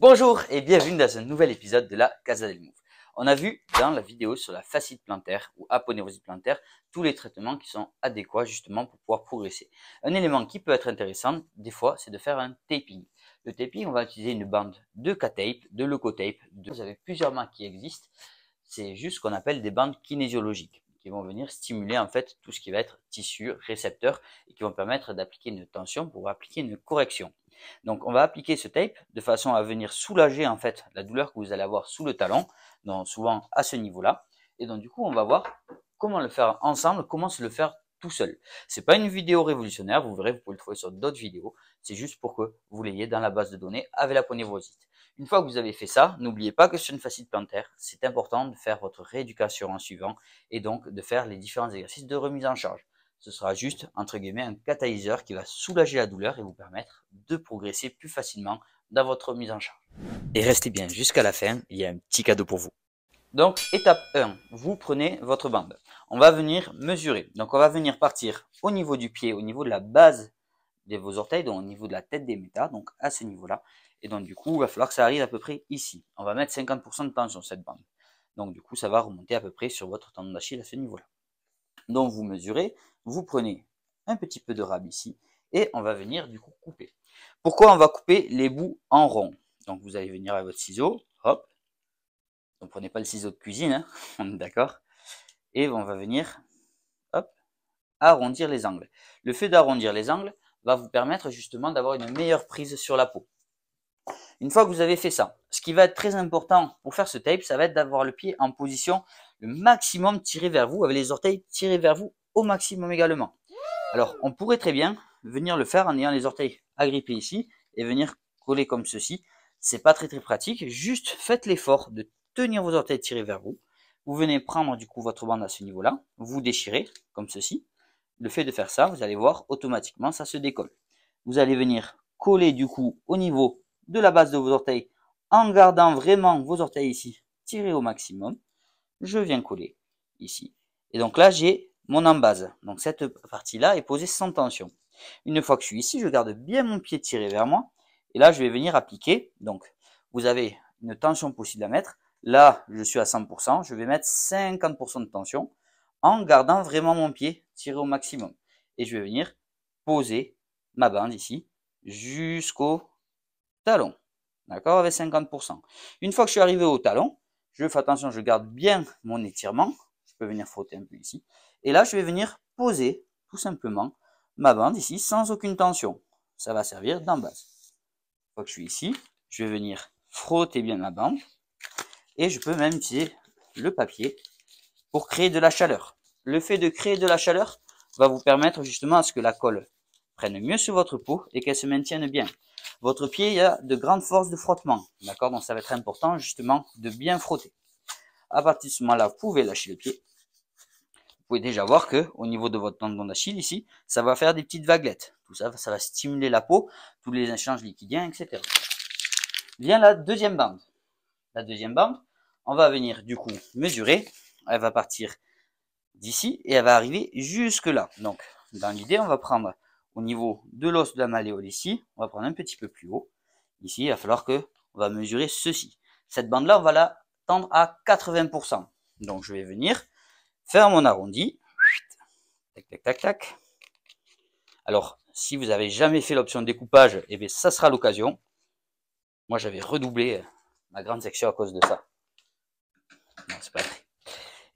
Bonjour et bienvenue dans un nouvel épisode de la Casa del Move. On a vu dans la vidéo sur la facite plantaire ou aponérosie plantaire tous les traitements qui sont adéquats justement pour pouvoir progresser. Un élément qui peut être intéressant des fois, c'est de faire un taping. Le taping, on va utiliser une bande de K-tape, de leucotape. De... Vous avez plusieurs mains qui existent. C'est juste ce qu'on appelle des bandes kinésiologiques qui vont venir stimuler en fait tout ce qui va être tissu, récepteur et qui vont permettre d'appliquer une tension pour appliquer une correction. Donc on va appliquer ce tape de façon à venir soulager en fait la douleur que vous allez avoir sous le talon, donc souvent à ce niveau-là. Et donc du coup on va voir comment le faire ensemble, comment se le faire tout seul. Ce n'est pas une vidéo révolutionnaire, vous verrez, vous pouvez le trouver sur d'autres vidéos. C'est juste pour que vous l'ayez dans la base de données avec la ponévrosite. Une fois que vous avez fait ça, n'oubliez pas que c'est une facile plantaire, c'est important de faire votre rééducation en suivant et donc de faire les différents exercices de remise en charge. Ce sera juste, entre guillemets, un catalyseur qui va soulager la douleur et vous permettre de progresser plus facilement dans votre mise en charge. Et restez bien jusqu'à la fin, il y a un petit cadeau pour vous. Donc, étape 1, vous prenez votre bande. On va venir mesurer. Donc, on va venir partir au niveau du pied, au niveau de la base de vos orteils, donc au niveau de la tête des méta, donc à ce niveau-là. Et donc, du coup, il va falloir que ça arrive à peu près ici. On va mettre 50% de tension cette bande. Donc, du coup, ça va remonter à peu près sur votre tendon d'Achille à ce niveau-là dont vous mesurez, vous prenez un petit peu de rab ici et on va venir du coup couper. Pourquoi on va couper les bouts en rond Donc vous allez venir avec votre ciseau, hop, ne prenez pas le ciseau de cuisine, hein, on est d'accord, et on va venir, hop, arrondir les angles. Le fait d'arrondir les angles va vous permettre justement d'avoir une meilleure prise sur la peau. Une fois que vous avez fait ça, ce qui va être très important pour faire ce tape, ça va être d'avoir le pied en position le maximum tiré vers vous, avec les orteils tirés vers vous au maximum également. Alors, on pourrait très bien venir le faire en ayant les orteils agrippés ici et venir coller comme ceci. C'est pas très très pratique, juste faites l'effort de tenir vos orteils tirés vers vous. Vous venez prendre du coup votre bande à ce niveau-là, vous déchirez comme ceci. Le fait de faire ça, vous allez voir, automatiquement ça se décolle. Vous allez venir coller du coup au niveau de la base de vos orteils en gardant vraiment vos orteils ici tirés au maximum je viens coller ici. Et donc là, j'ai mon embase. Donc cette partie-là est posée sans tension. Une fois que je suis ici, je garde bien mon pied tiré vers moi. Et là, je vais venir appliquer. Donc, vous avez une tension possible à mettre. Là, je suis à 100%. Je vais mettre 50% de tension en gardant vraiment mon pied tiré au maximum. Et je vais venir poser ma bande ici jusqu'au talon. D'accord Avec 50%. Une fois que je suis arrivé au talon, je fais attention, je garde bien mon étirement. Je peux venir frotter un peu ici. Et là, je vais venir poser tout simplement ma bande ici sans aucune tension. Ça va servir d'embase. Une fois que je suis ici, je vais venir frotter bien ma bande. Et je peux même utiliser le papier pour créer de la chaleur. Le fait de créer de la chaleur va vous permettre justement à ce que la colle prenne mieux sur votre peau et qu'elle se maintienne bien. Votre pied, il y a de grandes forces de frottement. D'accord Donc ça va être important justement de bien frotter. À partir de ce moment-là, vous pouvez lâcher le pied. Vous pouvez déjà voir que au niveau de votre tendon d'Achille ici, ça va faire des petites vaguelettes. Tout ça, ça va stimuler la peau, tous les échanges liquidiens, etc. Vient la deuxième bande. La deuxième bande, on va venir du coup mesurer. Elle va partir d'ici et elle va arriver jusque là. Donc, dans l'idée, on va prendre au niveau de l'os de la malléole ici, on va prendre un petit peu plus haut. Ici, il va falloir que on va mesurer ceci. Cette bande-là, on va la tendre à 80%. Donc, je vais venir faire mon arrondi. Tac, tac, tac, tac. Alors, si vous n'avez jamais fait l'option découpage, eh bien, ça sera l'occasion. Moi, j'avais redoublé euh, ma grande section à cause de ça. Non, c'est pas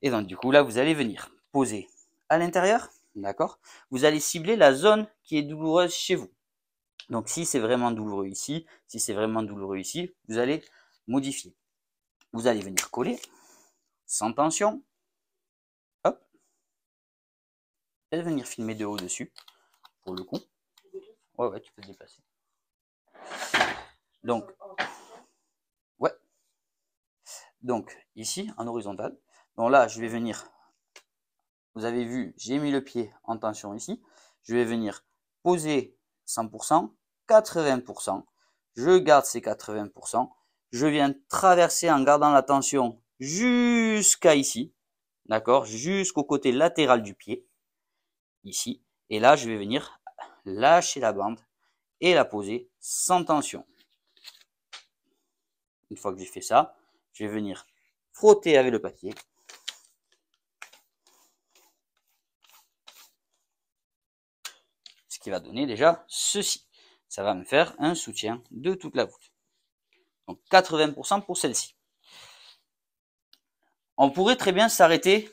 Et donc, du coup, là, vous allez venir poser à l'intérieur. D'accord Vous allez cibler la zone qui est douloureuse chez vous. Donc si c'est vraiment douloureux ici, si c'est vraiment douloureux ici, vous allez modifier. Vous allez venir coller, sans tension. Hop. Je venir filmer de haut dessus, pour le coup. Ouais, ouais, tu peux te déplacer. Donc, ouais. Donc ici, en horizontal. Donc là, je vais venir vous avez vu, j'ai mis le pied en tension ici. Je vais venir poser 100%, 80%. Je garde ces 80%. Je viens traverser en gardant la tension jusqu'à ici. D'accord Jusqu'au côté latéral du pied. Ici. Et là, je vais venir lâcher la bande et la poser sans tension. Une fois que j'ai fait ça, je vais venir frotter avec le papier qui va donner déjà ceci. Ça va me faire un soutien de toute la voûte. Donc 80% pour celle-ci. On pourrait très bien s'arrêter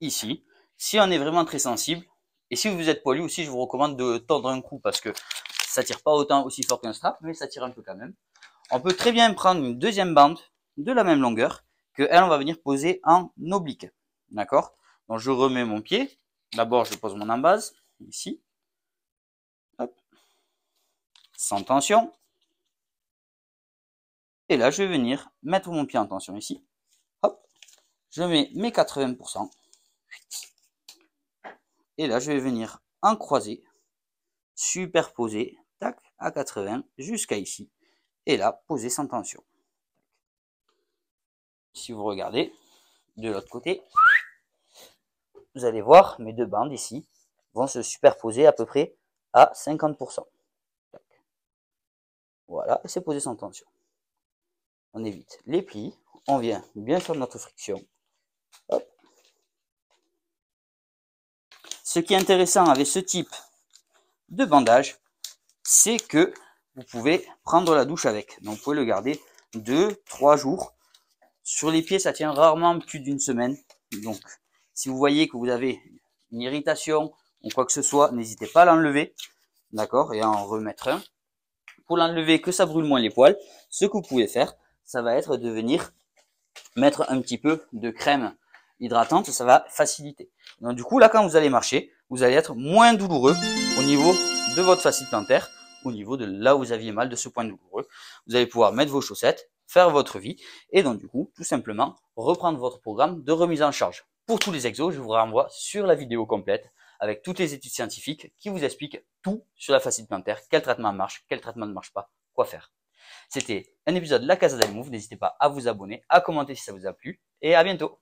ici, si on est vraiment très sensible. Et si vous êtes poilu aussi, je vous recommande de tendre un coup parce que ça tire pas autant aussi fort qu'un strap, mais ça tire un peu quand même. On peut très bien prendre une deuxième bande de la même longueur que elle, on va venir poser en oblique. D'accord Donc je remets mon pied. D'abord, je pose mon embase ici sans tension. Et là, je vais venir mettre mon pied en tension ici. Hop, je mets mes 80%. Et là, je vais venir en croiser, superposer, tac, à 80 jusqu'à ici. Et là, poser sans tension. Si vous regardez de l'autre côté, vous allez voir mes deux bandes ici vont se superposer à peu près à 50%. Voilà, c'est posé sans tension. On évite les plis. On vient bien faire notre friction. Ce qui est intéressant avec ce type de bandage, c'est que vous pouvez prendre la douche avec. Donc vous pouvez le garder 2-3 jours. Sur les pieds, ça tient rarement plus d'une semaine. Donc si vous voyez que vous avez une irritation ou quoi que ce soit, n'hésitez pas à l'enlever. D'accord Et à en remettre un pour l'enlever, que ça brûle moins les poils, ce que vous pouvez faire, ça va être de venir mettre un petit peu de crème hydratante, ça va faciliter. Donc du coup, là, quand vous allez marcher, vous allez être moins douloureux au niveau de votre facile plantaire, au niveau de là où vous aviez mal de ce point douloureux. Vous allez pouvoir mettre vos chaussettes, faire votre vie, et donc du coup, tout simplement, reprendre votre programme de remise en charge. Pour tous les exos, je vous renvoie sur la vidéo complète avec toutes les études scientifiques qui vous expliquent tout sur la facette plantaire, quel traitement marche, quel traitement ne marche pas, quoi faire. C'était un épisode de La Casa del Move. N'hésitez pas à vous abonner, à commenter si ça vous a plu et à bientôt.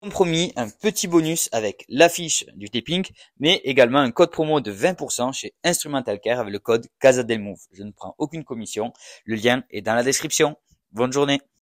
Comme promis, un petit bonus avec l'affiche du taping, mais également un code promo de 20% chez Instrumental Care avec le code Casa del Move. Je ne prends aucune commission. Le lien est dans la description. Bonne journée.